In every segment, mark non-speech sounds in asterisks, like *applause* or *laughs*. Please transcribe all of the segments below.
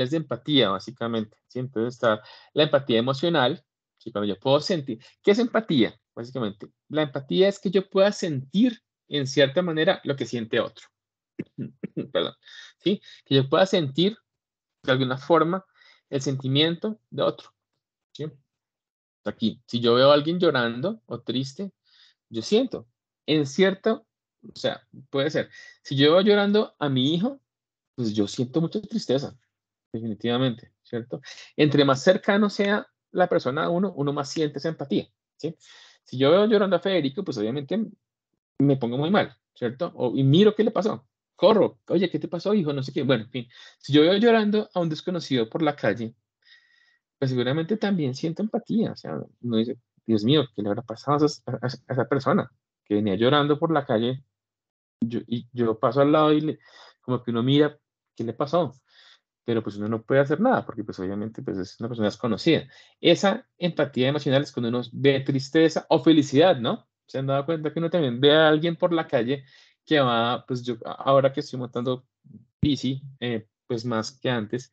es de empatía, básicamente. Entonces está la empatía emocional, ¿sí? cuando yo puedo sentir. ¿Qué es empatía? Básicamente, la empatía es que yo pueda sentir en cierta manera lo que siente otro. *clears throat* Perdón. ¿Sí? Que yo pueda sentir de alguna forma el sentimiento de otro. Aquí, si yo veo a alguien llorando o triste, yo siento. En cierto, o sea, puede ser. Si yo veo llorando a mi hijo, pues yo siento mucha tristeza definitivamente, ¿cierto? Entre más cercano sea la persona a uno, uno más siente esa empatía, ¿sí? Si yo veo llorando a Federico, pues obviamente me pongo muy mal, ¿cierto? O, y miro qué le pasó, corro, oye, ¿qué te pasó, hijo? No sé qué. Bueno, en fin, si yo veo llorando a un desconocido por la calle, pues seguramente también siento empatía, o sea, uno dice, Dios mío, ¿qué le habrá pasado a esa, persona que venía llorando por la calle? Yo, y yo paso al lado y como que uno mira, ¿qué le pasó? pero pues uno no puede hacer nada porque pues obviamente pues es una persona desconocida. Esa empatía emocional es cuando uno ve tristeza o felicidad, ¿no? Se han dado cuenta que uno también ve a alguien por la calle que va, pues yo ahora que estoy montando bici, eh, pues más que antes,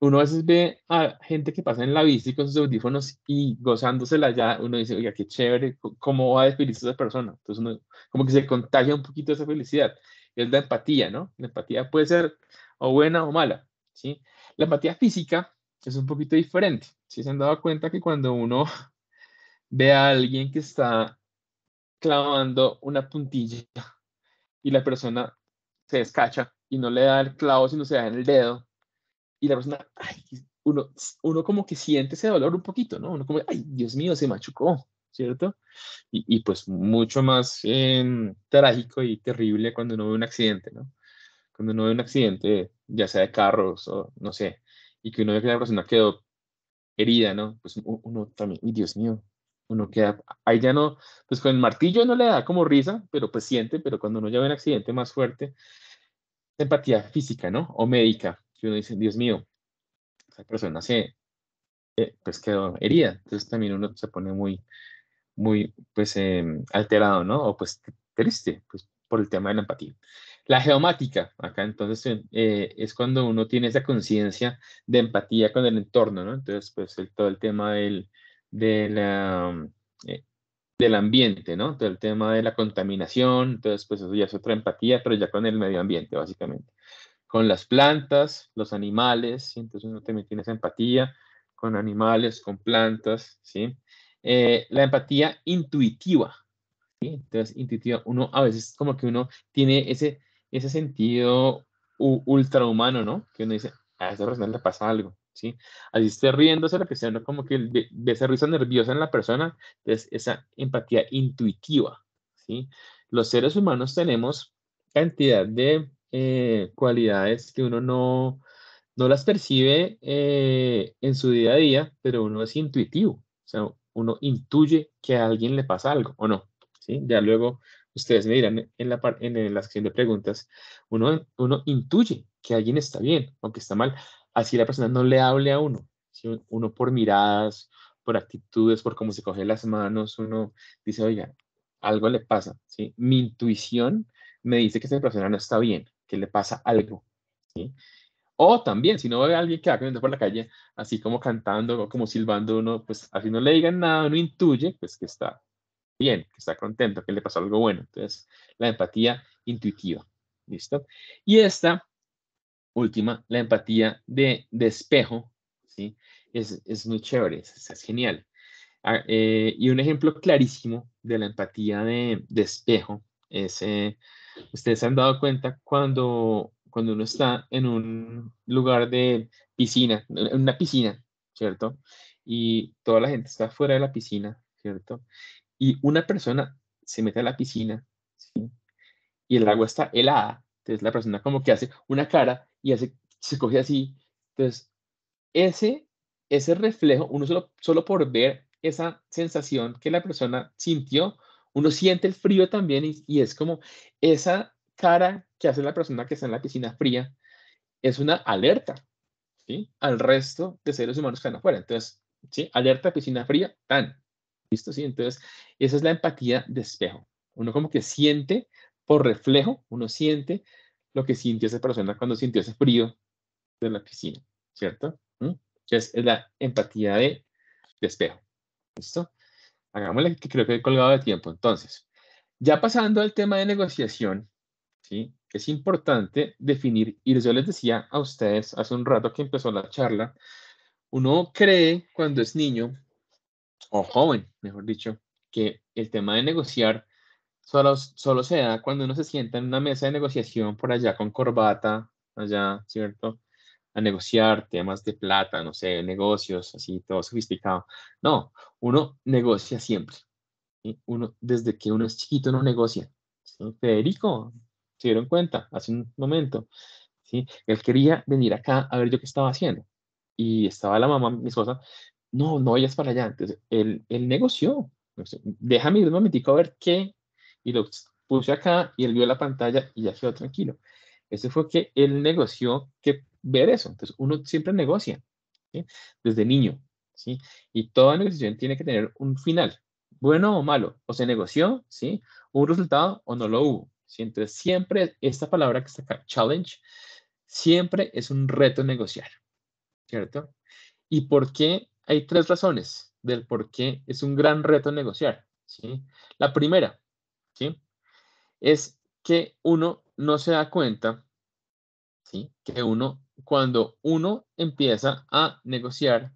uno a veces ve a gente que pasa en la bici con sus audífonos y gozándosela ya, uno dice, oiga, qué chévere, cómo va a feliz esa persona. Entonces uno como que se contagia un poquito esa felicidad. Es la empatía, ¿no? La empatía puede ser o buena o mala, ¿sí? La empatía física es un poquito diferente. si Se han dado cuenta que cuando uno *laughs* ve a alguien que está clavando una puntilla y la persona se descacha y no le da el clavo, sino se da en el dedo, y la persona, uno, como que siente ese dolor un poquito, ¿no? Uno como, ay, Dios mío, se machucó, ¿cierto? Y, pues mucho más eh, trágico y terrible cuando uno ve un accidente, ¿no? Cuando uno ve un accidente ya sea de carros o no sé, y que uno ve que la persona quedó herida, ¿no? Pues uno también, y Dios mío, uno queda, ahí ya no, pues con el martillo no le da como risa, pero pues siente, pero cuando uno lleva un accidente más fuerte, empatía física, ¿no? O médica, que uno dice, Dios mío, esa persona se, eh, pues quedó herida, entonces también uno se pone muy, muy, pues em, alterado, ¿no? O pues triste, pues por el tema de la empatía. La geomática, acá entonces eh, es cuando uno tiene esa conciencia de empatía con el entorno, ¿no? Entonces, pues el, todo el tema del, mm, eh, del ambiente, ¿no? Todo el tema de la contaminación, entonces, pues eso ya es otra empatía, pero ya con el medio ambiente, básicamente. Con las plantas, los animales, ¿sí? entonces uno también tiene esa empatía con animales, con plantas, ¿sí? Eh, la empatía intuitiva, entonces, intuitiva, uno a veces como que uno tiene ese, ese sentido ultrahumano, ¿no? Que uno dice, a esta persona le pasa algo, ¿sí? Así esté riéndose la persona, como que ve de, esa risa nerviosa en la persona, es esa empatía intuitiva, ¿sí? Los seres humanos tenemos cantidad de eh, cualidades que uno no, no las percibe eh, en su día a día, pero uno es intuitivo, o sea, uno intuye que a alguien le pasa algo, ¿o no? ¿Sí? Ya luego Ustedes me dirán en la, en la sección de preguntas, uno, uno intuye que alguien está bien aunque que está mal, así la persona no le hable a uno. Si uno por miradas, por actitudes, por cómo se coge las manos, uno dice, oiga, algo le pasa. ¿sí? Mi intuición me dice que esta persona no está bien, que le pasa algo. ¿sí? O también, si no ve a alguien que va caminando por la calle, así como cantando o como silbando, uno, pues así no le digan nada, uno intuye pues que está bien, que está contento, que le pasó algo bueno. Entonces, la empatía intuitiva. ¿Listo? Y esta última, la empatía de, despejo, ¿sí? Es, muy chévere, es, genial. Ah, eh, y un ejemplo clarísimo de la empatía de, despejo es, eh, ustedes se han dado cuenta cuando, cuando uno está en un lugar de piscina, en una piscina, ¿cierto? Y toda la gente está fuera de la piscina, ¿cierto? y una persona se mete a la piscina ¿sí? y el agua está helada. Entonces la persona como que hace una cara y hace, se coge así. Entonces, ese, ese reflejo, uno solo, solo por ver esa sensación que la persona sintió, uno siente el frío también y, es como esa cara que hace la persona que está en la piscina fría, es una alerta ¿sí? al resto de seres humanos que están afuera. Entonces, ¿sí? alerta piscina fría, tan. ¿Listo? Sí, entonces, esa es la empatía de espejo. Uno como que siente por reflejo, uno siente lo que sintió esa persona cuando sintió ese frío de la piscina, ¿cierto? ¿Mm? Entonces, es la empatía de, espejo. ¿Listo? Hagámosle que creo que he colgado de tiempo. Entonces, ya pasando al tema de negociación, ¿sí? Es importante definir, y yo les decía a ustedes hace un rato que empezó la charla, uno cree cuando es niño o joven, mejor dicho, que el tema de negociar solo, solo se da cuando uno se sienta en una mesa de negociación por allá con corbata, allá, ¿cierto? A negociar temas de plata, no sé, negocios, así, todo sofisticado. No, uno negocia siempre. Uno, desde que uno es chiquito, no negocia. Federico, se dieron cuenta hace un momento. ¿sí? Él quería venir acá a ver yo qué estaba haciendo. Y estaba la mamá, mi esposa, no, no vayas para allá. Entonces, él, él negoció. Entonces, déjame ir un momentico a ver qué. Y lo puse acá y él vio la pantalla y ya quedó tranquilo. Ese fue que él negoció que ver eso. Entonces, uno siempre negocia desde niño. ¿sí? Y toda negociación tiene que tener un final, bueno o malo. O se negoció, ¿sí? un resultado o no lo hubo. ¿sí? Entonces, siempre esta palabra que está acá, challenge, siempre es un reto negociar. ¿Cierto? ¿Y por qué hay tres razones del por qué es un gran reto negociar. ¿sí? La primera ¿sí? es que uno no se da cuenta que uno, cuando uno empieza a negociar,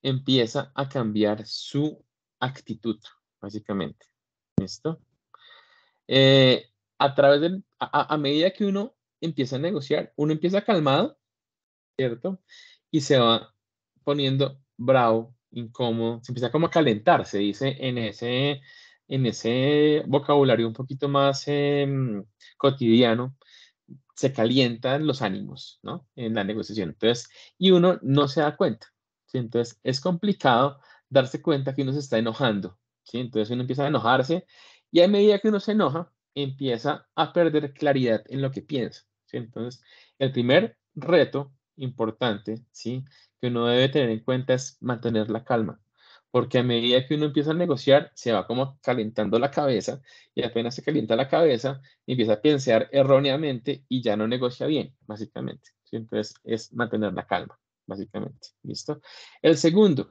empieza a cambiar su actitud, básicamente. ¿Listo? Eh, a través de, a medida que uno empieza a negociar, uno empieza calmado, ¿cierto? Y se va poniendo bravo, incómodo, se empieza como a calentar, se dice en ese, en ese vocabulario un poquito más em, cotidiano, se calientan los ánimos, ¿no? En la negociación. Entonces, y uno no se da cuenta, ¿sí? Entonces, es complicado darse cuenta que uno se está enojando, ¿sí? Entonces, uno empieza a enojarse y a medida que uno se enoja, empieza a perder claridad en lo que piensa, ¿sí? Entonces, el primer reto importante, ¿sí? que uno debe tener en cuenta es mantener la calma, porque a medida que uno empieza a negociar, se va como calentando la cabeza y apenas se calienta la cabeza, empieza a pensar erróneamente y ya no negocia bien, básicamente. Entonces, es mantener la calma, básicamente. ¿Listo? El segundo.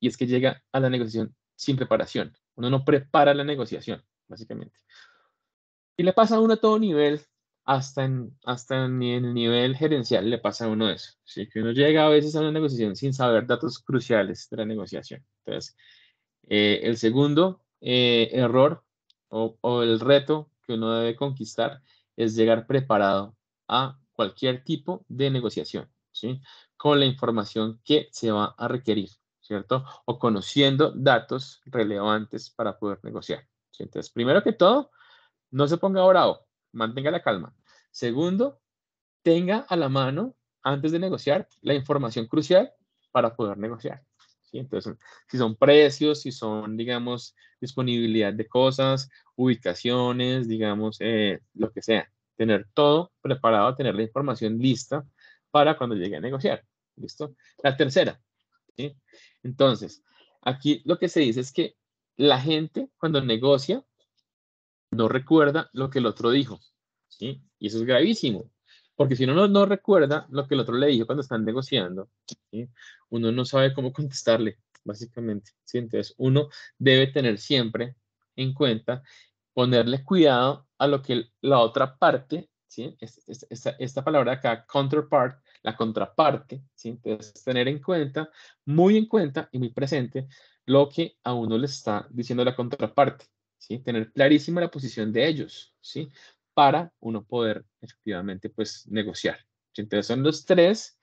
y es que llega a la negociación sin preparación. Uno no prepara la negociación, básicamente. Y le pasa a uno a todo nivel, hasta en, hasta en el nivel gerencial le pasa a uno eso. ¿sí? Que uno llega a veces a una negociación sin saber datos cruciales de la negociación. Entonces, eh, el segundo eh, error o, o, el reto que uno debe conquistar es llegar preparado a cualquier tipo de negociación, ¿sí? Con la información que se va a requerir, ¿cierto? O conociendo datos relevantes para poder negociar. Entonces, primero que todo, no se ponga o mantenga la calma. Segundo, tenga a la mano, antes de negociar, la información crucial para poder negociar. Entonces, si son precios, si son, digamos, disponibilidad de cosas, ubicaciones, digamos, eh, lo que sea. Tener todo preparado, tener la información lista para cuando llegue a negociar. ¿Listo? La tercera. Entonces, aquí lo que se dice es que la gente cuando negocia no recuerda lo que el otro dijo. ¿sí? Y eso es gravísimo, porque si uno no, no recuerda lo que el otro le dijo cuando están negociando, uno no sabe cómo contestarle, básicamente. ¿sí? Entonces, uno debe tener siempre en cuenta ponerle cuidado a lo que la otra parte, ¿sí? esta, palabra acá, counterpart, la contraparte, ¿sí? entonces tener en cuenta, muy en cuenta y muy presente, lo que a uno le está diciendo la contraparte. ¿sí? Tener clarísima la posición de ellos, ¿sí? Para uno poder efectivamente, pues, negociar. Entonces son los tres,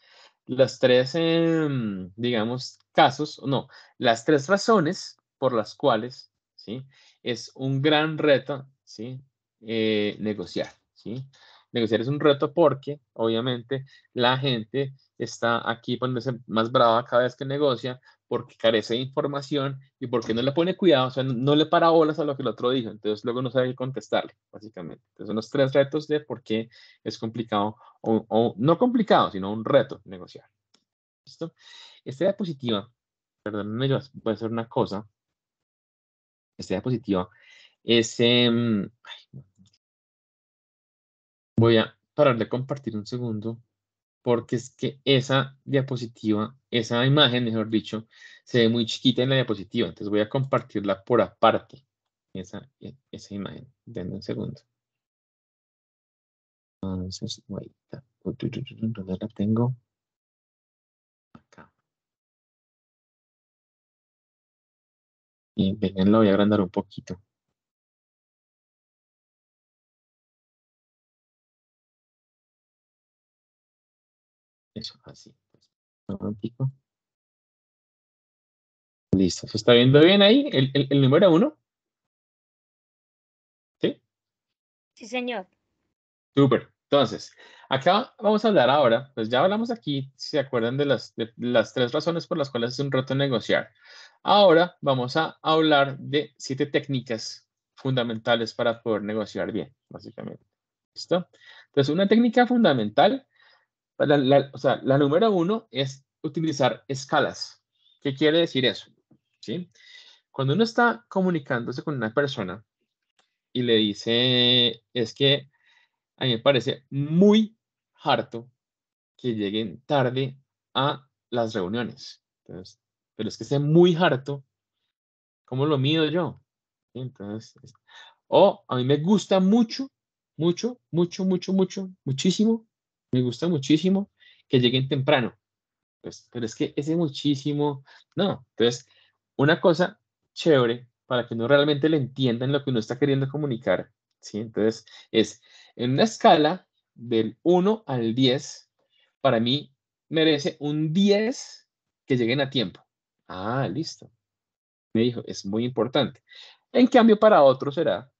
las tres, em, digamos, casos, no, las tres razones por las cuales, ¿sí? Es un gran reto, ¿sí? Eh, negociar, ¿sí? Negociar es un reto porque, obviamente, la gente está aquí poniéndose más brava cada vez que negocia porque carece de información y porque no le pone cuidado, o sea, no, le para a lo que el otro dijo, entonces luego no sabe contestarle, básicamente. Entonces son los tres retos de por qué es complicado, o, no complicado, sino un reto negociar. ¿Listo? Esta diapositiva, perdónenme, yo voy a hacer una cosa. Esta diapositiva es... Em, voy a parar de compartir un segundo porque es que esa diapositiva, esa imagen, mejor dicho, se ve muy chiquita en la diapositiva. Entonces voy a compartirla por aparte, esa, e, esa imagen. Denme un segundo. Entonces, ¿dónde la tengo? Acá. Y vengan, la voy a agrandar un poquito. Eso, así. Pues, un Listo. ¿Se está viendo bien ahí el, el, número uno? ¿Sí? Sí, señor. Súper. Entonces, acá vamos a hablar ahora, pues ya hablamos aquí, si se acuerdan de las, de las tres razones por las cuales es un reto negociar. Ahora vamos a hablar de siete técnicas fundamentales para poder negociar bien, básicamente. ¿Listo? Entonces, una técnica fundamental pues, la, o sea, la número uno es utilizar escalas. ¿Qué quiere decir eso? ¿Sí? Cuando uno está comunicándose con una persona y le dice, es que a mí me parece muy harto que lleguen tarde a las reuniones. Entonces, pero es que esté muy harto, ¿cómo lo mido yo? Entonces, o a mí me gusta mucho, mucho, mucho, mucho, mucho, muchísimo me gusta muchísimo que lleguen temprano. Pues, pero es que ese muchísimo, no. Entonces, una cosa chévere para que no realmente le entiendan lo que uno está queriendo comunicar, ¿sí? Entonces, es en una escala del 1 al 10, para mí merece un 10 que lleguen a tiempo. Ah, listo. Me dijo, es muy importante. En cambio, para otros será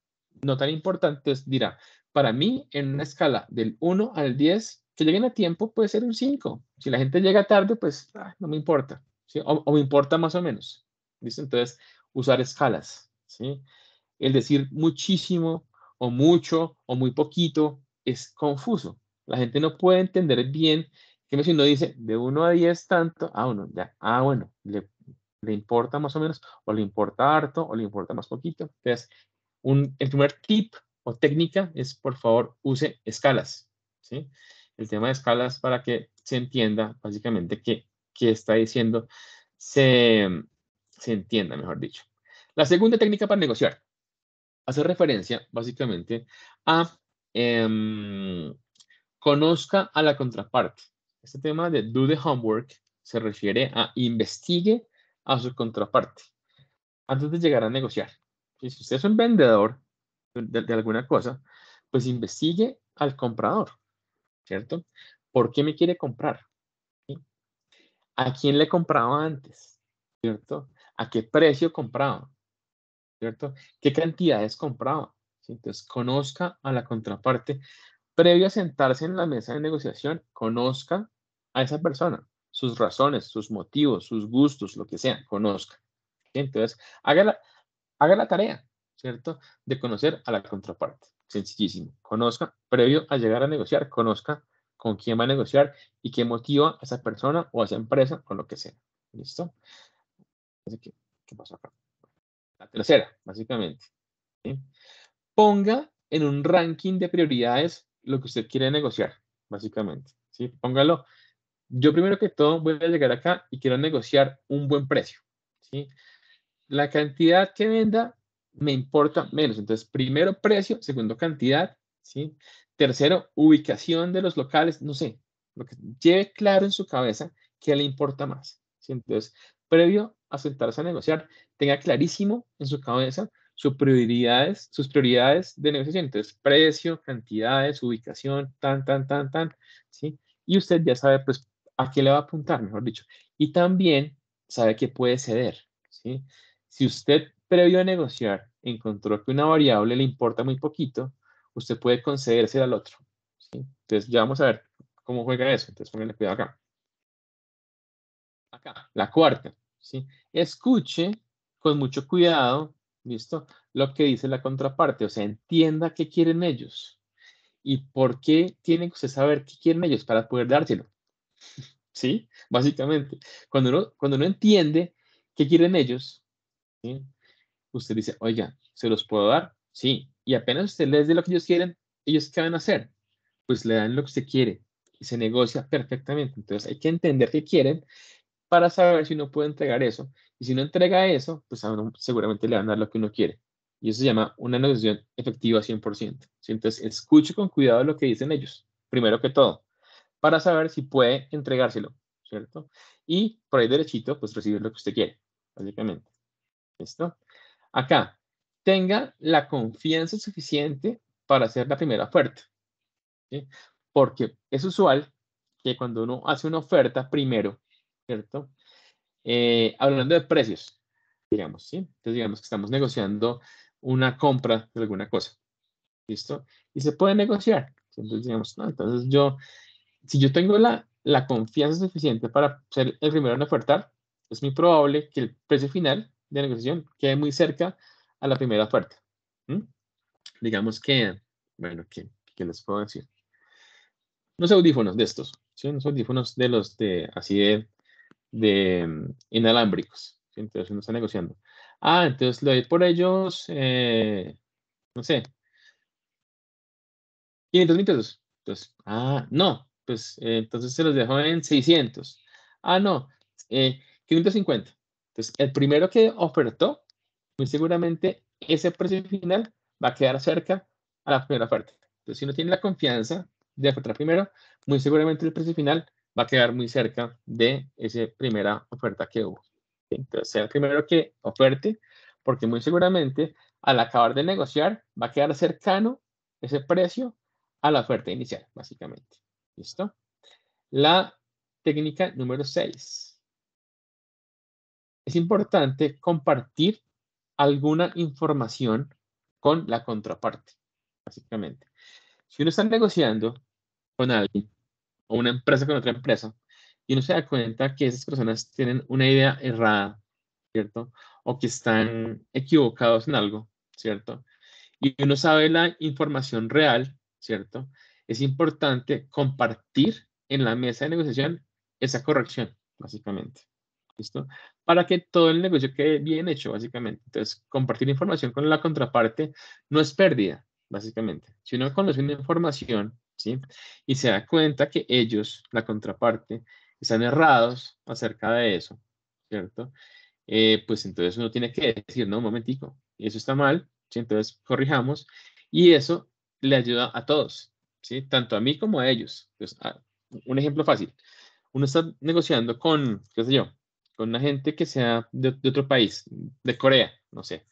no tan importante, Entonces, dirá, para mí en una escala del 1 al 10, que lleguen a tiempo puede ser un 5. Si la gente llega tarde, pues ah, no me importa. O, me importa más o menos. Entonces, usar escalas. El decir muchísimo o mucho o muy poquito es confuso. La gente no puede entender bien que si uno dice de 1 a 10 tanto, ah, uno, ya, ah, bueno, le, importa más o menos, o le importa harto, o le importa más poquito. Entonces, el primer tip o técnica es, por favor, use escalas. ¿sí? el tema de escalas para que se entienda básicamente qué, está diciendo, se, entienda, mejor dicho. La segunda técnica para negociar hace referencia básicamente a em, conozca a la contraparte. Este tema de do the homework se refiere a investigue a su contraparte antes de llegar a negociar. Si usted es un vendedor de alguna cosa, pues investigue al comprador. ¿cierto? ¿Por qué me quiere comprar? ¿A quién le compraba antes? ¿Cierto? ¿A qué precio compraba? ¿Cierto? ¿Qué cantidades compraba? Entonces, conozca a la contraparte. Previo a sentarse en la mesa de negociación, conozca a esa persona, sus razones, sus motivos, sus gustos, lo que sea, conozca. Entonces, haga la tarea, ¿cierto? De conocer a la contraparte. Sencillísimo. Conozca, previo a llegar a negociar, conozca con quién va a negociar y qué motiva a esa persona o a esa empresa o lo que sea. ¿Listo? Así que, ¿qué pasó acá? La tercera, básicamente. Ponga en un ranking de prioridades lo que usted quiere negociar, básicamente. ¿sí? Póngalo. Yo primero que todo voy a llegar acá y quiero negociar un buen precio. ¿sí? La cantidad que venda me importa menos. Entonces, primero precio, segundo cantidad, ¿sí? Tercero, ubicación de los locales, no sé, lo que lleve claro en su cabeza qué le importa más. ¿sí? Entonces, previo a sentarse a negociar, tenga clarísimo en su cabeza sus prioridades, sus prioridades de negociación. Entonces, precio, cantidades, ubicación, tan, tan, tan, tan, ¿sí? Y usted ya sabe, pues, a qué le va a apuntar, mejor dicho. Y también sabe que puede ceder, ¿sí? Si usted Previo a negociar, encontró que una variable le importa muy poquito, usted puede concederse al otro. Entonces ya vamos a ver cómo juega eso. Entonces pónganle cuidado acá. Acá, la cuarta. ¿sí? Escuche con mucho cuidado, ¿listo? Lo que dice la contraparte, o sea, entienda qué quieren ellos y por qué tienen que saber qué quieren ellos para poder dárselo. ¿Sí? Básicamente, cuando uno, cuando uno entiende qué quieren ellos, ¿sí? usted dice, oiga, ¿se los puedo dar? Sí. Y apenas usted les dé lo que ellos quieren, ¿ellos qué van a hacer? Pues le dan lo que usted quiere y se negocia perfectamente. Entonces hay que entender qué quieren para saber si uno puede entregar eso. Y si no entrega eso, pues seguramente le van a dar lo que uno quiere. Y eso se llama una negociación efectiva 100%. Entonces, escuche con cuidado lo que dicen ellos, primero que todo, para saber si puede entregárselo, ¿cierto? Y por ahí derechito, pues recibir lo que usted quiere, básicamente. ¿Listo? Acá, tenga la confianza suficiente para hacer la primera oferta. Porque es usual que cuando uno hace una oferta primero, ¿cierto? Eh, hablando de precios, digamos, ¿sí? Entonces digamos que estamos negociando una compra de alguna cosa, ¿listo? Y se puede negociar. Entonces digamos, no, entonces yo, si yo tengo la, la confianza suficiente para ser el primero en ofertar, es muy probable que el precio final de negociación quede muy cerca a la primera oferta. Digamos que, bueno, ¿qué, les puedo decir? Unos audífonos de estos, ¿sí? audífonos de los de, así de, mm, inalámbricos. Entonces uno está negociando. Ah, entonces le doy por ellos, eh, no sé, 500 mil pesos. Entonces, pues, ah, no, pues eh, entonces se los dejo en 600. Ah, no, eh, 550. Entonces, el primero que ofertó, muy seguramente ese precio final va a quedar cerca a la primera oferta. Entonces, si uno tiene la confianza de ofertar primero, muy seguramente el precio final va a quedar muy cerca de esa primera oferta que hubo. Entonces, sea el primero que oferte, porque muy seguramente al acabar de negociar va a quedar cercano ese precio a la oferta inicial, básicamente. ¿Listo? La técnica número 6 es importante compartir alguna información con la contraparte, básicamente. Si uno está negociando con alguien o una empresa con otra empresa y uno se da cuenta que esas personas tienen una idea errada, ¿cierto? O que están equivocados en algo, ¿cierto? Y uno sabe la información real, ¿cierto? Es importante compartir en la mesa de negociación esa corrección, básicamente. ¿listo? Para que todo el negocio quede bien hecho, básicamente. Entonces, compartir información con la contraparte no es pérdida, básicamente. Si uno conoce una información, ¿sí? Y se da cuenta que ellos, la contraparte, están errados acerca de eso, ¿cierto? Eh, pues entonces uno tiene que decir, no, un momentico, eso está mal, ¿sí? entonces corrijamos, y eso le ayuda a todos, ¿sí? Tanto a mí como a ellos. un ejemplo fácil, uno está negociando con, qué sé yo, con una gente que sea de, otro país, de Corea, no sé.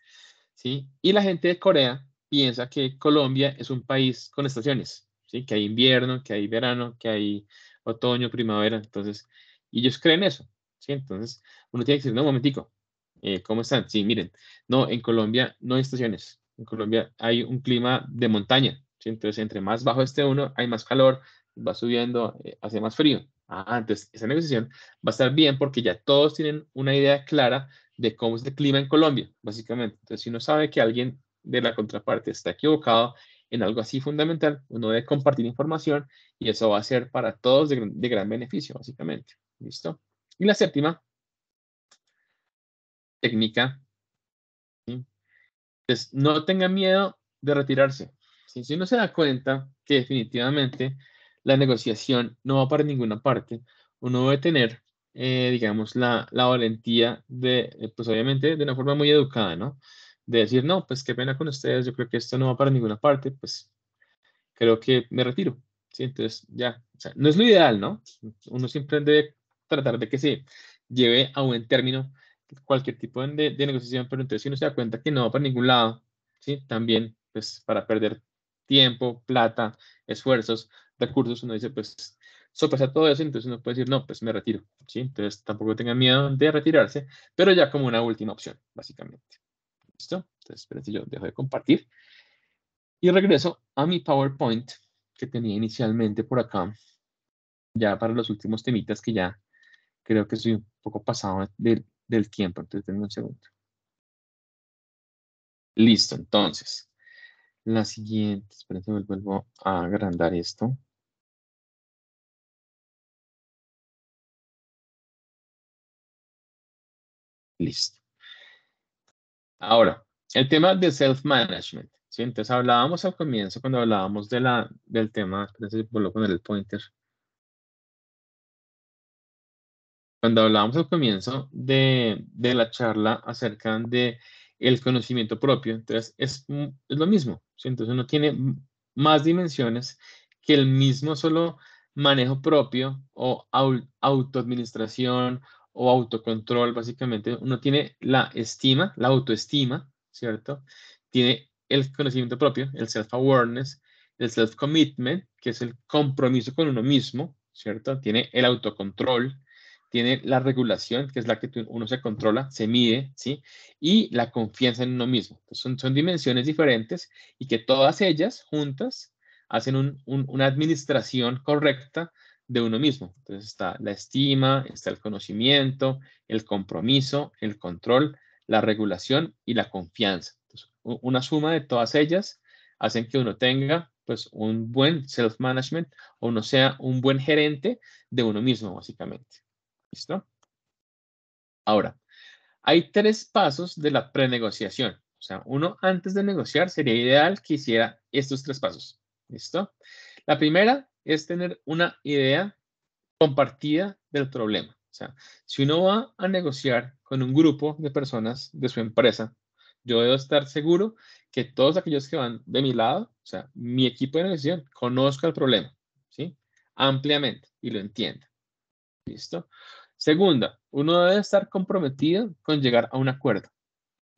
¿sí? Y la gente de Corea piensa que Colombia es un país con estaciones, ¿sí? que hay invierno, que hay verano, que hay otoño, primavera. Entonces, ellos creen eso. ¿sí? Entonces, uno tiene que decir, no, un momentico, eh, ¿cómo están? Sí, miren, no, en Colombia no hay estaciones. En Colombia hay un clima de montaña. ¿sí? Entonces, entre más bajo este uno, hay más calor, va subiendo, eh, hace más frío. Ah, entonces esa negociación va a estar bien porque ya todos tienen una idea clara de cómo es el clima en Colombia, básicamente. Entonces, si uno sabe que alguien de la contraparte está equivocado en algo así fundamental, uno debe compartir información y eso va a ser para todos de, gran beneficio, básicamente. ¿Listo? Y la séptima técnica. Entonces, no tenga miedo de retirarse. Si uno se da cuenta que definitivamente la negociación no va para ninguna parte. Uno debe tener, eh, digamos, la, valentía de, eh, pues obviamente, de una forma muy educada, ¿no? De decir, no, pues qué pena con ustedes, yo creo que esto no va para ninguna parte, pues creo que me retiro. ¿sí? Entonces, ya, o sea, no es lo ideal, ¿no? Uno siempre debe tratar de que se lleve a buen término cualquier tipo de, negociación, pero entonces si uno se da cuenta que no va para ningún lado, ¿sí? También, pues, para perder tiempo, plata, esfuerzos, cursos, uno dice, pues, sopesa todo eso, entonces uno puede decir, no, pues me retiro, ¿sí? Entonces tampoco tengan miedo de retirarse, pero ya como una última opción, básicamente. ¿Listo? Entonces, espérense yo dejo de compartir. Y regreso a mi PowerPoint que tenía inicialmente por acá, ya para los últimos temitas que ya creo que soy un poco pasado del tiempo, entonces tengo un segundo. Listo, entonces. La siguiente, espérense vuelvo a agrandar esto. Listo. Ahora, el tema de self-management. ¿sí? Entonces hablábamos al comienzo cuando hablábamos de la, del tema, entonces vuelvo a poner el pointer. Cuando hablábamos al comienzo de, de la charla acerca de el conocimiento propio, entonces es, es lo mismo. ¿sí? Entonces uno tiene más dimensiones que el mismo solo manejo propio o autoadministración o autocontrol, básicamente uno tiene la estima, la autoestima, ¿cierto? Tiene el conocimiento propio, el self-awareness, el self-commitment, que es el compromiso con uno mismo, ¿cierto? Tiene el autocontrol, tiene la regulación, que es la que uno se controla, se mide, ¿sí? Y la confianza en uno mismo. son, dimensiones diferentes y que todas ellas juntas hacen una administración correcta de uno mismo. Entonces está la estima, está el conocimiento, el compromiso, el control, la regulación y la confianza. Entonces, una suma de todas ellas hacen que uno tenga pues un buen self-management o uno sea un buen gerente de uno mismo, básicamente. ¿Listo? Ahora, hay tres pasos de la prenegociación. O sea, uno antes de negociar sería ideal que hiciera estos tres pasos. ¿Listo? La primera es tener una idea compartida del problema. O sea, si uno va a negociar con un grupo de personas de su empresa, yo debo estar seguro que todos aquellos que van de mi lado, o sea, mi equipo de negociación, conozca el problema, ¿sí? Ampliamente y lo entienda. ¿Listo? Segunda, uno debe estar comprometido con llegar a un acuerdo.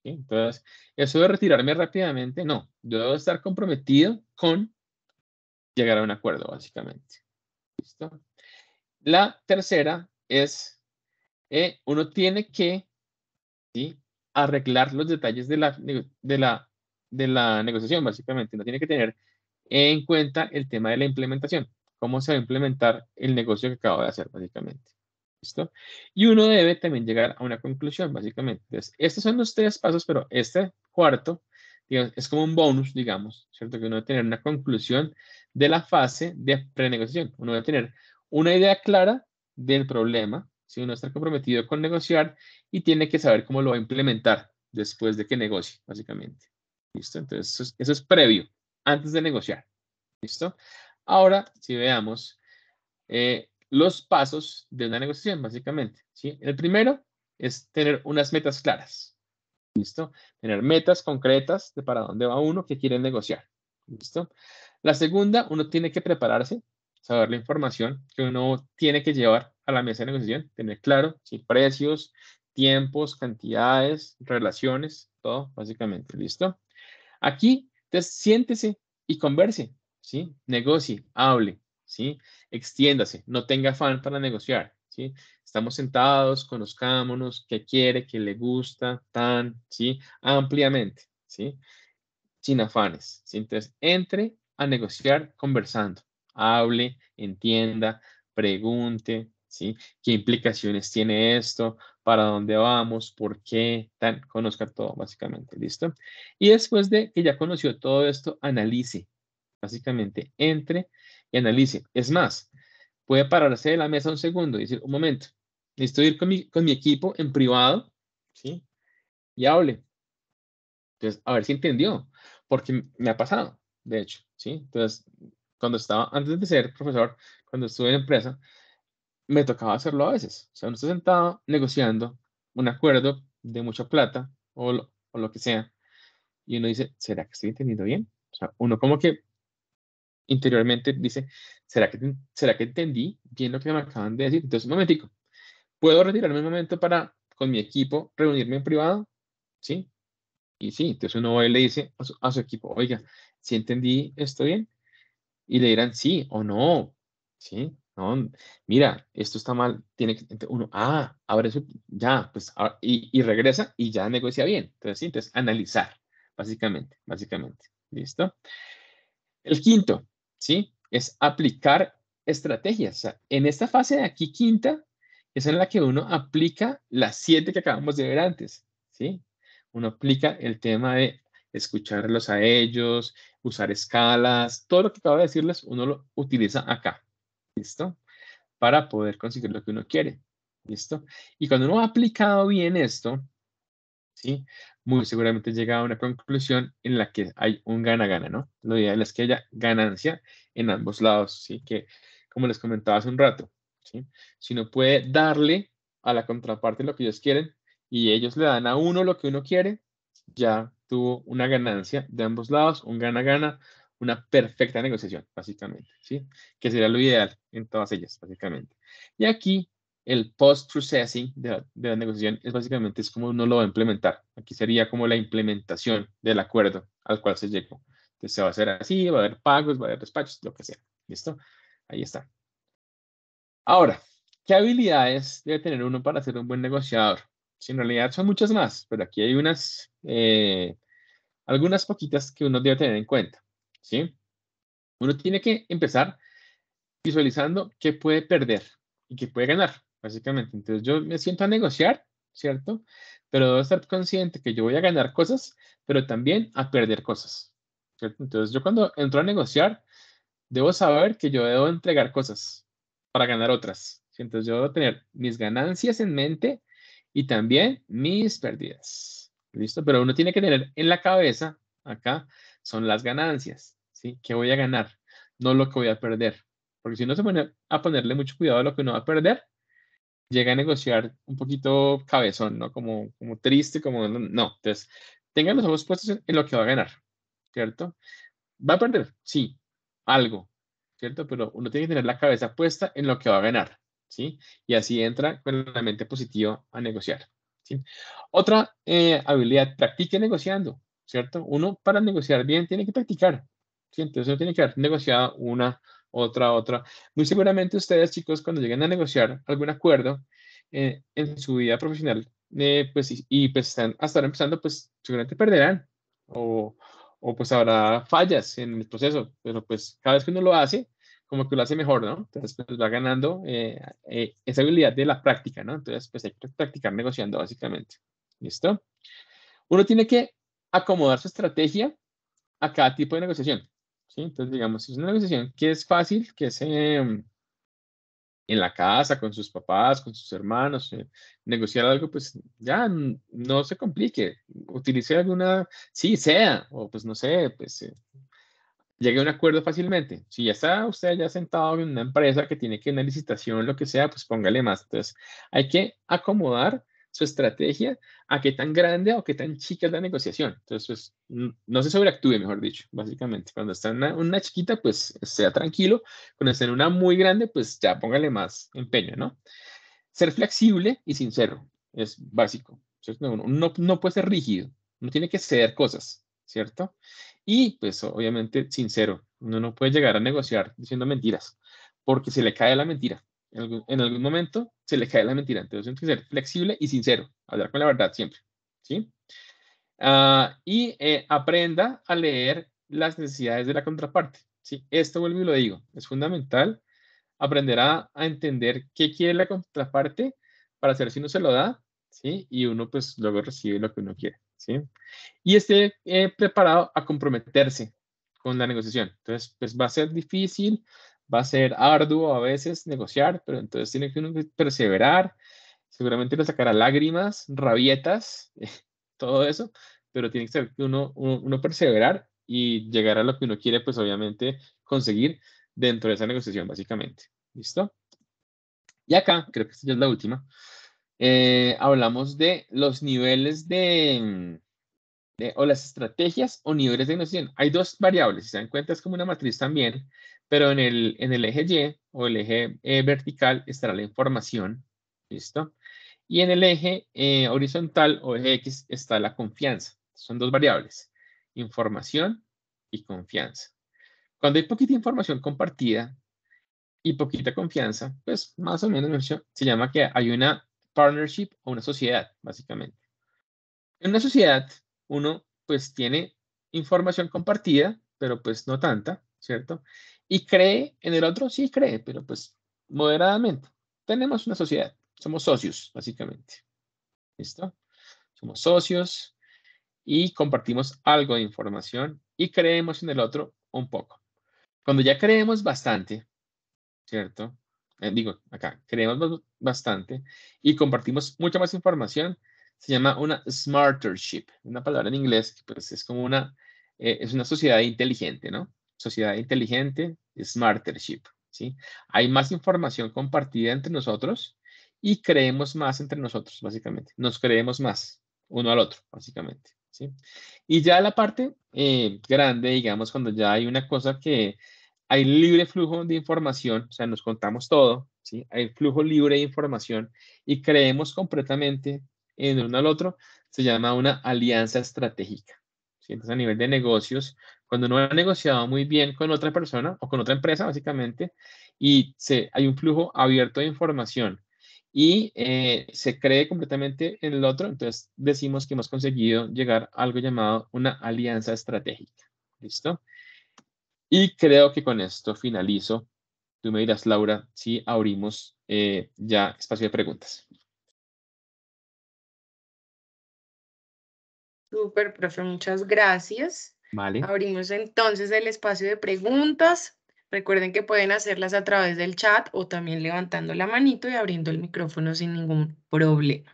Entonces, eso de retirarme rápidamente, no. Yo debo estar comprometido con llegar a un acuerdo, básicamente. ¿Listo? La tercera es, eh, uno tiene que ¿sí? arreglar los detalles de la, de, la, de la negociación, básicamente. Uno tiene que tener en cuenta el tema de la implementación, cómo se va a implementar el negocio que acabo de hacer, básicamente. ¿Listo? Y uno debe también llegar a una conclusión, básicamente. Entonces, estos son los tres pasos, pero este cuarto es como un bonus, digamos, ¿cierto? Que uno debe tener una conclusión de la fase de prenegociación. Uno a tener una idea clara del problema, si uno está comprometido con negociar y tiene que saber cómo lo va a implementar después de que negocie, básicamente. ¿Listo? Entonces, eso es, previo, antes de negociar. ¿Listo? Ahora, si veamos eh, los pasos de una negociación, básicamente. ¿sí? El primero es tener unas metas claras. ¿Listo? Tener metas concretas de para dónde va uno, que quiere negociar. ¿Listo? La segunda, uno tiene que prepararse, saber la información que uno tiene que llevar a la mesa de negociación, tener claro si precios, tiempos, cantidades, relaciones, todo básicamente, ¿listo? Aquí, entonces, siéntese y converse, ¿sí? Negocie, hable, ¿sí? Extiéndase, no tenga afán para negociar, ¿sí? Estamos sentados, conozcámonos, qué quiere, qué le gusta, tan, ¿sí? Ampliamente, ¿sí? Sin afanes, ¿sí? Entonces, entre a negociar conversando. Hable, entienda, pregunte, ¿sí? ¿Qué implicaciones tiene esto? ¿Para dónde vamos? ¿Por qué? Tan, conozca todo, básicamente, ¿listo? Y después de que ya conoció todo esto, analice. Básicamente, entre y analice. Es más, puede pararse de la mesa un segundo y decir, un momento, necesito ir con mi, con mi equipo en privado, ¿sí? Y hable. Entonces, a ver si entendió, porque me ha pasado, de hecho. ¿sí? Entonces, cuando estaba, antes de ser profesor, cuando estuve en empresa, me tocaba hacerlo a veces. O sea, uno está sentado negociando un acuerdo de mucha plata o lo, o lo que sea, y uno dice, ¿será que estoy entendiendo bien? O sea, uno como que interiormente dice, ¿será que, ¿será que entendí bien lo que me acaban de decir? Entonces, un momentico, ¿puedo retirarme un momento para, con mi equipo, reunirme en privado? ¿Sí? Y sí, entonces uno le dice a su equipo, oiga, si entendí esto bien? Y le dirán sí o no. ¿Sí? mira, esto está mal. Tiene que, uno, ah, ahora eso, ya, pues, ah, y, regresa y ya negocia bien. Entonces, sí, entonces, analizar, básicamente, básicamente. ¿Listo? El quinto, ¿sí? Es aplicar estrategias. en esta fase de aquí, quinta, es en la que uno aplica las siete que acabamos de ver antes, ¿sí? Uno aplica el tema de escucharlos a ellos, usar escalas, todo lo que acabo de decirles, uno lo utiliza acá, ¿listo? Para poder conseguir lo que uno quiere, ¿listo? Y cuando uno ha aplicado bien esto, ¿sí? Muy seguramente llega a una conclusión en la que hay un gana-gana, ¿no? La idea es que haya ganancia en ambos lados, ¿sí? Que, como les comentaba hace un rato, ¿sí? Si uno puede darle a la contraparte lo que ellos quieren y ellos le dan a uno lo que uno quiere, ya tuvo una ganancia de ambos lados, un gana-gana, una perfecta negociación, básicamente, ¿sí? Que sería lo ideal en todas ellas, básicamente. Y aquí el post-processing de, la negociación es básicamente es como uno lo va a implementar. Aquí sería como la implementación del acuerdo al cual se llegó. Entonces se va a hacer así, va a haber pagos, va a haber despachos, lo que sea. ¿Listo? Ahí está. Ahora, ¿qué habilidades debe tener uno para ser un buen negociador? en realidad son muchas más, pero aquí hay unas, eh, algunas poquitas que uno debe tener en cuenta. ¿sí? Uno tiene que empezar visualizando qué puede perder y qué puede ganar, básicamente. Entonces yo me siento a negociar, ¿cierto? Pero debo estar consciente que yo voy a ganar cosas, pero también a perder cosas. Entonces yo cuando entro a negociar, debo saber que yo debo entregar cosas para ganar otras. Entonces yo debo tener mis ganancias en mente y también mis pérdidas. ¿Listo? Pero uno tiene que tener en la cabeza, acá, son las ganancias, ¿sí? ¿Qué voy a ganar? No lo que voy a perder. Porque si uno se pone a ponerle mucho cuidado a lo que uno va a perder, llega a negociar un poquito cabezón, ¿no? Como, como triste, como... No, entonces, tengan los ojos puestos en lo que va a ganar, ¿cierto? ¿Va a perder? Sí, algo, ¿cierto? Pero uno tiene que tener la cabeza puesta en lo que va a ganar. ¿sí? Y así entra con la mente positiva a negociar. ¿sí? Otra eh, habilidad, practique negociando, ¿cierto? Uno para negociar bien tiene que practicar, ¿sí? Entonces uno tiene que haber negociado una, otra, otra. Muy seguramente ustedes, chicos, cuando lleguen a negociar algún acuerdo eh, en su vida profesional, eh, pues, y, pues están hasta ahora empezando, pues seguramente perderán o, o pues habrá fallas en el proceso, pero pues cada vez que uno lo hace, como que lo hace mejor, ¿no? Entonces, pues va ganando eh, eh, esa habilidad de la práctica, ¿no? Entonces, pues hay que practicar negociando, básicamente. ¿Listo? Uno tiene que acomodar su estrategia a cada tipo de negociación. ¿sí? Entonces, digamos, si es una negociación que es fácil, que es em, en la casa, con sus papás, con sus hermanos, eh, negociar algo, pues ya no se complique. Utilice alguna, sí, sea, o pues no sé, pues llegue a un acuerdo fácilmente. Si ya está usted ya sentado en una empresa que tiene que una licitación, lo que sea, pues póngale más. Entonces, hay que acomodar su estrategia a qué tan grande o qué tan chica es la negociación. Entonces, pues, no se sobreactúe, mejor dicho, básicamente. Cuando está en una, chiquita, pues sea tranquilo. Cuando está en una muy grande, pues ya póngale más empeño, ¿no? Ser flexible y sincero es básico. No, no, no puede ser rígido, no tiene que ceder cosas, ¿cierto? Y pues obviamente sincero, uno no puede llegar a negociar diciendo mentiras, porque se le cae la mentira. En algún, momento se le cae la mentira. Entonces hay que ser flexible y sincero, hablar con la verdad siempre. ¿sí? Ah, y eh, aprenda a leer las necesidades de la contraparte. ¿sí? Esto vuelvo y lo digo, es fundamental aprender a, entender qué quiere la contraparte para hacer si no se lo da, ¿sí? y uno pues luego recibe lo que uno quiere. ¿sí? Y esté eh, preparado a comprometerse con la negociación. Entonces, pues va a ser difícil, va a ser arduo a veces negociar, pero entonces tiene que uno perseverar, seguramente le sacará lágrimas, rabietas, *laughs* todo eso, pero tiene que ser uno, uno, uno perseverar y llegar a lo que uno quiere, pues obviamente conseguir dentro de esa negociación, básicamente. ¿Listo? Y acá, creo que esta ya es la última, eh, hablamos de los niveles mm, de, o las estrategias o niveles de noción. Hay dos variables, si se dan cuenta es como una matriz también, pero en el, en el eje Y o el eje eh, vertical estará la información, ¿listo? Y en el eje eh, horizontal o eje X está la confianza. Son dos variables, información y confianza. Cuando hay poquita información compartida y poquita confianza, pues más o menos se llama que hay una partnership o una sociedad, básicamente. En una sociedad, uno pues tiene información compartida, pero pues no tanta, ¿cierto? Y cree en el otro, sí cree, pero pues moderadamente. Tenemos una sociedad, somos socios, básicamente. ¿Listo? Somos socios y compartimos algo de información y creemos en el otro un poco. Cuando ya creemos bastante, ¿cierto? Eh, digo, acá, creemos bastante y compartimos mucha más información. Se llama una smartership, una palabra en inglés que pues es como una, eh, es una sociedad inteligente, ¿no? Sociedad inteligente, smartership, ¿sí? Hay más información compartida entre nosotros y creemos más entre nosotros, básicamente. Nos creemos más uno al otro, básicamente, ¿sí? Y ya la parte eh, grande, digamos, cuando ya hay una cosa que hay libre flujo de información, o sea, nos contamos todo, ¿sí? Hay flujo libre de información y creemos completamente en uno al otro, se llama una alianza estratégica. ¿sí? Entonces, a nivel de negocios, cuando uno ha negociado muy bien con otra persona o con otra empresa, básicamente, y se, hay un flujo abierto de información y eh, se cree completamente en el otro, entonces decimos que hemos conseguido llegar a algo llamado una alianza estratégica. ¿Listo? Y creo que con esto finalizo. Tú me dirás, Laura, si abrimos eh, ya espacio de preguntas. Súper, profe, muchas gracias. Vale. Abrimos entonces el espacio de preguntas. Recuerden que pueden hacerlas a través del chat o también levantando la manito y abriendo el micrófono sin ningún problema.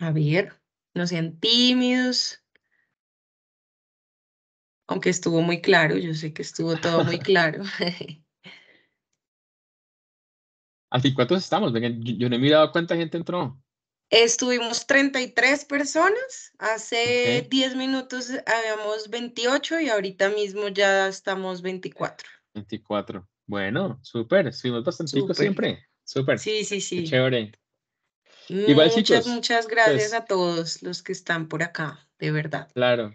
A ver, no sean tímidos aunque estuvo muy claro, yo sé que estuvo todo muy *laughs* claro. Así, ¿cuántos estamos? Yo, yo no he mirado cuánta gente entró. Estuvimos 33 personas, hace 10 minutos habíamos 28 y ahorita mismo ya estamos 24. 24, bueno, súper, estuvimos bastante chicos siempre, súper. Sí, sí, sí. chévere. muchas, muchas gracias pues a todos los que están por acá, de verdad. Claro,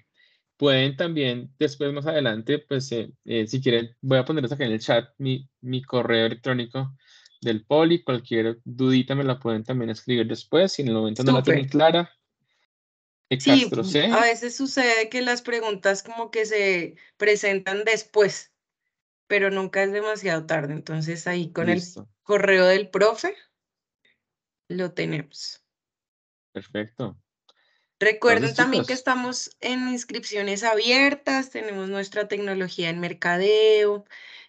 Pueden también, después más adelante, pues eh, eh, si quieren, voy a poner acá en el chat mi, correo electrónico del poli. Cualquier dudita me la pueden también escribir después. Si en el momento no la tienen clara, Sí, a veces sucede que las preguntas como que se presentan después, pero nunca es demasiado tarde. Entonces ahí con el correo del profe lo tenemos. Perfecto. Recuerden también que estamos en inscripciones abiertas, tenemos nuestra tecnología en mercadeo,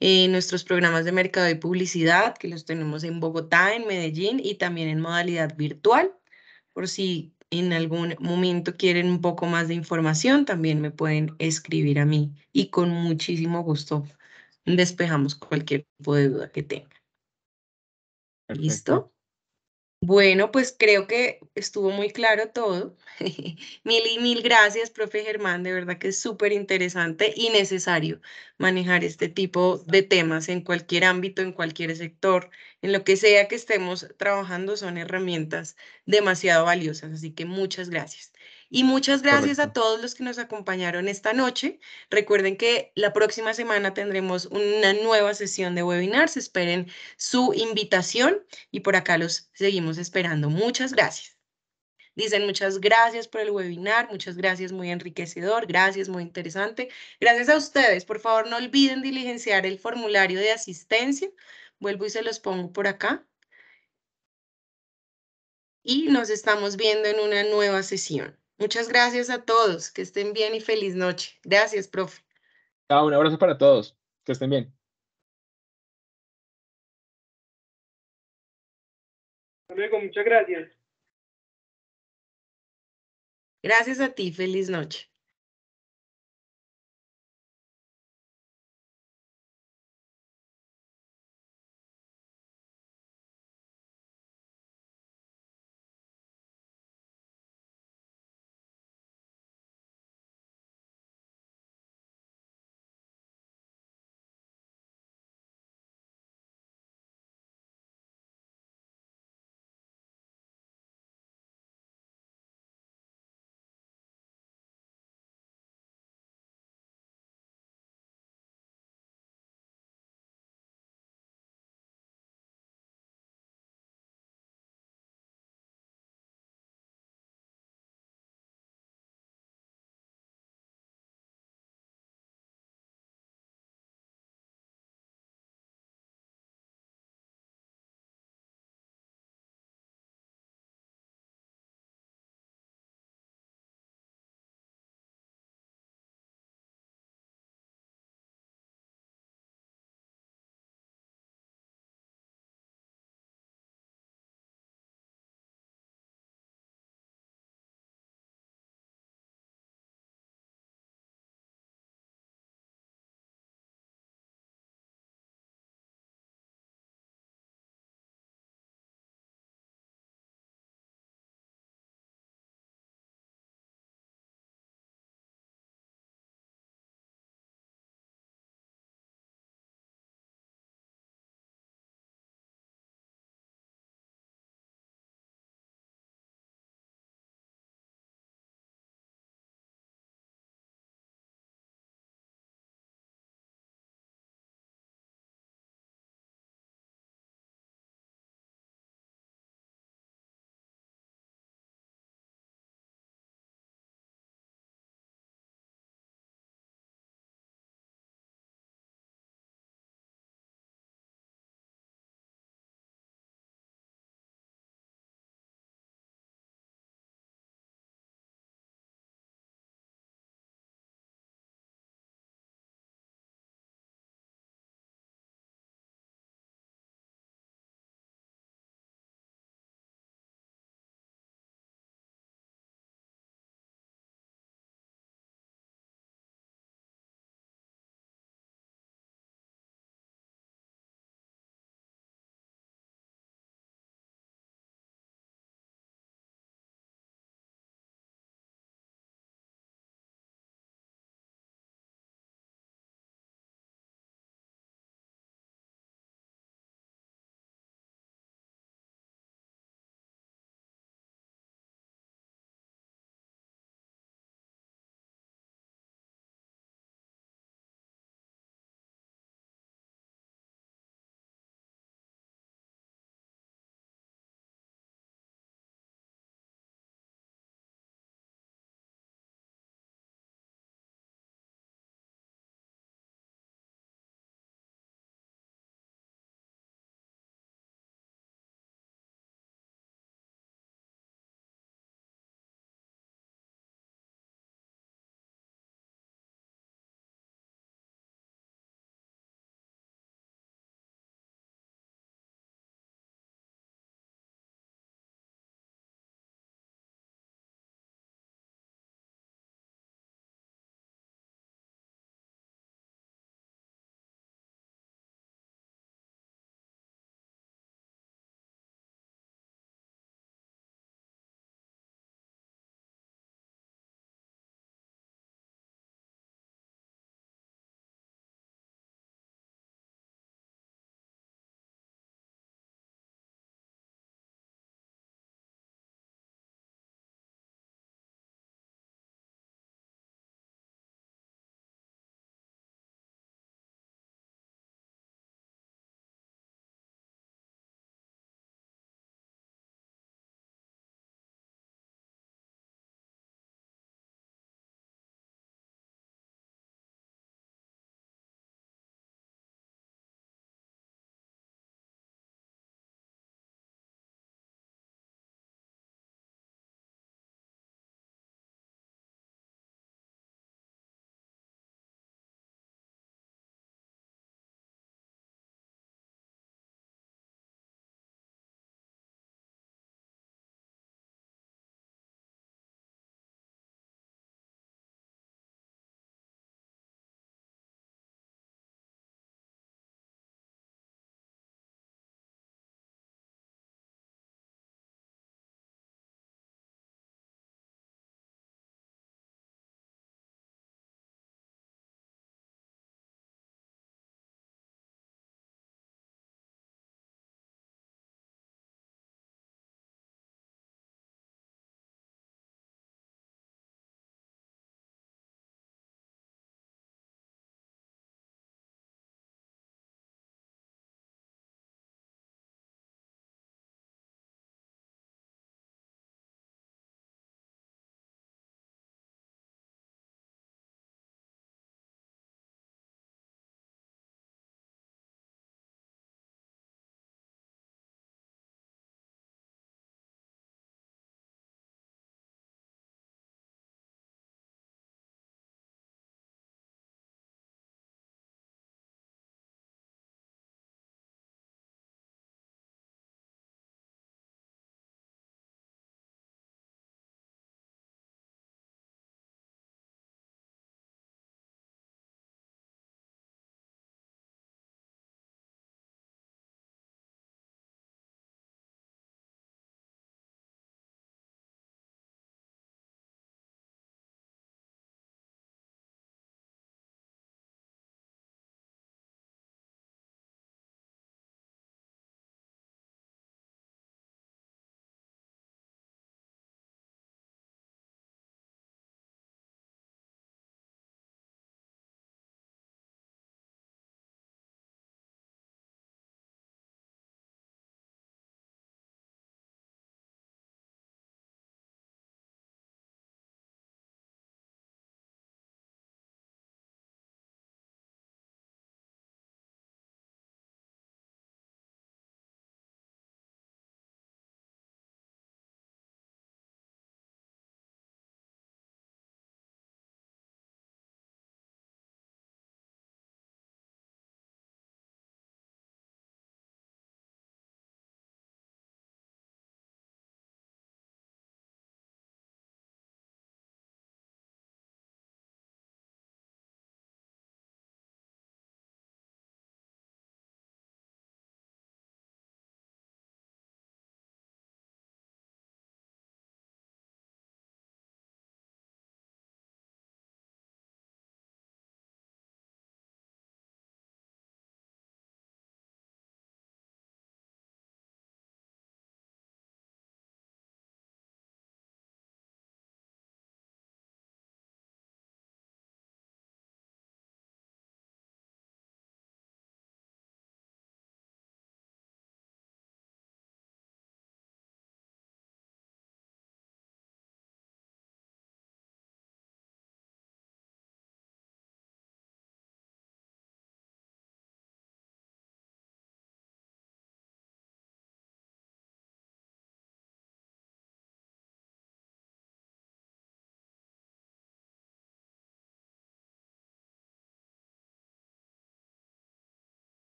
eh, nuestros programas de mercado y publicidad, que los tenemos en Bogotá, en Medellín y también en modalidad virtual. Por si en algún momento quieren un poco más de información, también me pueden escribir a mí y con muchísimo gusto despejamos cualquier tipo de duda que tengan. ¿Listo? Bueno, pues creo que estuvo muy claro todo. *laughs* mil y mil gracias, profe Germán. De verdad que es súper interesante y necesario manejar este tipo de temas en cualquier ámbito, en cualquier sector, en lo que sea que estemos trabajando, son herramientas demasiado valiosas. Así que muchas gracias. Y muchas gracias a todos los que nos acompañaron esta noche. Recuerden que la próxima semana tendremos una nueva sesión de Se Esperen su invitación y por acá los seguimos esperando. Muchas gracias. Dicen muchas gracias por el webinar, muchas gracias, muy enriquecedor, gracias, muy interesante. Gracias a ustedes. Por favor, no olviden diligenciar el formulario de asistencia. Vuelvo y se los pongo por acá. Y nos estamos viendo en una nueva sesión. Muchas gracias a todos, que estén bien y feliz noche. Gracias, profe. un abrazo para todos, que estén bien. Hasta muchas gracias. Gracias a ti, feliz noche.